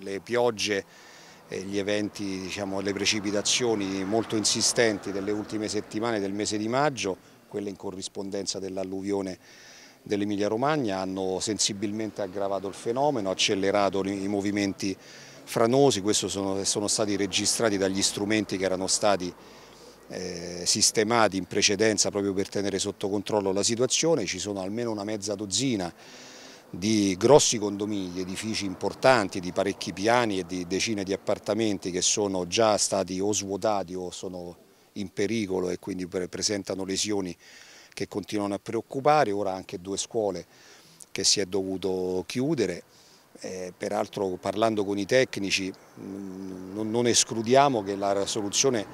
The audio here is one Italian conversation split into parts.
le piogge e gli eventi, diciamo, le precipitazioni molto insistenti delle ultime settimane del mese di maggio, quelle in corrispondenza dell'alluvione dell'Emilia Romagna, hanno sensibilmente aggravato il fenomeno, accelerato i movimenti franosi, questi sono, sono stati registrati dagli strumenti che erano stati eh, sistemati in precedenza proprio per tenere sotto controllo la situazione, ci sono almeno una mezza dozzina di grossi condomini, edifici importanti di parecchi piani e di decine di appartamenti che sono già stati o svuotati o sono in pericolo e quindi presentano lesioni che continuano a preoccupare, ora anche due scuole che si è dovuto chiudere. Eh, peraltro parlando con i tecnici mm, non, non escludiamo che la soluzione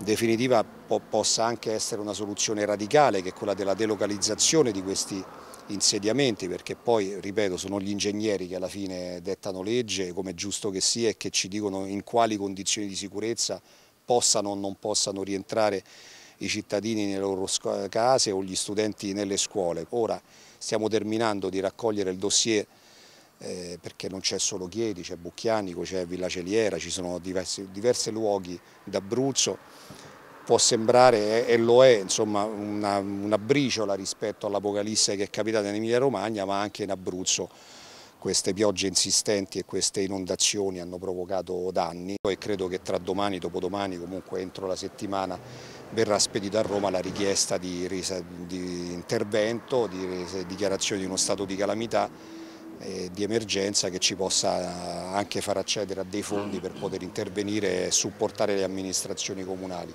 definitiva po possa anche essere una soluzione radicale che è quella della delocalizzazione di questi insediamenti perché poi, ripeto, sono gli ingegneri che alla fine dettano legge come è giusto che sia e che ci dicono in quali condizioni di sicurezza possano o non possano rientrare i cittadini nelle loro case o gli studenti nelle scuole. Ora stiamo terminando di raccogliere il dossier eh, perché non c'è solo Chieti, c'è Bucchianico, c'è Villa Celiera, ci sono diversi, diversi luoghi d'Abruzzo può sembrare, e lo è, insomma, una, una briciola rispetto all'apocalisse che è capitata in Emilia Romagna ma anche in Abruzzo. Queste piogge insistenti e queste inondazioni hanno provocato danni e credo che tra domani e dopodomani, comunque entro la settimana, verrà spedita a Roma la richiesta di, di intervento, di dichiarazione di uno stato di calamità e di emergenza che ci possa anche far accedere a dei fondi per poter intervenire e supportare le amministrazioni comunali.